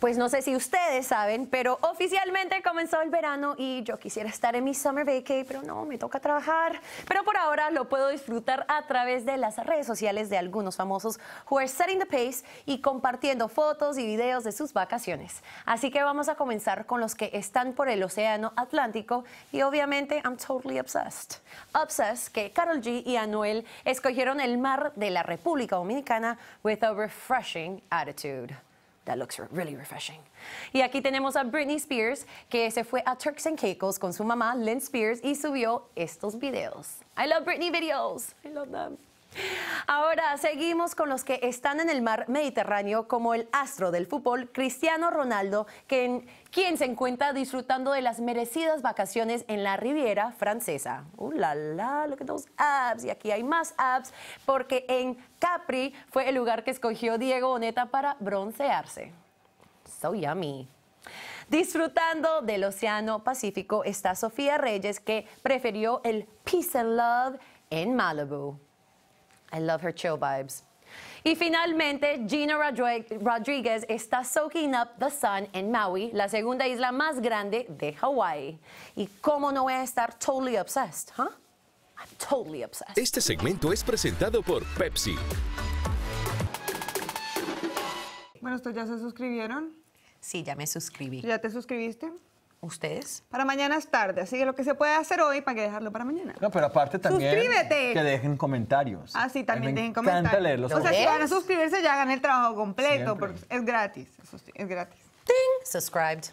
Pues no sé si ustedes saben, pero oficialmente comenzó el verano y yo quisiera estar en mi summer vacation, pero no, me toca trabajar. Pero por ahora lo puedo disfrutar a través de las redes sociales de algunos famosos who are setting the pace y compartiendo fotos y videos de sus vacaciones. Así que vamos a comenzar con los que están por el océano Atlántico y obviamente I'm totally obsessed. Obsessed que Carol G y Anuel escogieron el mar de la República Dominicana with a refreshing attitude. That looks really refreshing. Y aquí tenemos a Britney Spears, que se fue a Turks and Caicos con su mamá, Lynn Spears, y subió estos videos. I love Britney videos. I love them. Ahora seguimos con los que están en el mar Mediterráneo, como el astro del fútbol, Cristiano Ronaldo, quien, quien se encuentra disfrutando de las merecidas vacaciones en la Riviera Francesa. ¡Uh, la, la! lo at those apps, Y aquí hay más apps porque en Capri fue el lugar que escogió Diego Boneta para broncearse. So yummy. Disfrutando del Océano Pacífico está Sofía Reyes, que prefirió el Peace and Love en Malibu. I love her chill vibes. Y finalmente, Gina Rodriguez está soaking up the sun en Maui, la segunda isla más grande de Hawái. ¿Y cómo no voy a estar totally obsessed, huh? I'm totally obsessed. Este segmento es presentado por Pepsi. Bueno, ¿ustedes ya se suscribieron? Sí, ya me suscribí. ¿Ya te suscribiste? ¿Ustedes? Para mañana es tarde, así que lo que se puede hacer hoy, ¿para que dejarlo para mañana? No, pero aparte también... Que dejen comentarios. Ah, sí, también dejen comentarios. encanta O sea, si van a suscribirse ya hagan el trabajo completo, porque es gratis, es gratis. Ding, subscribed.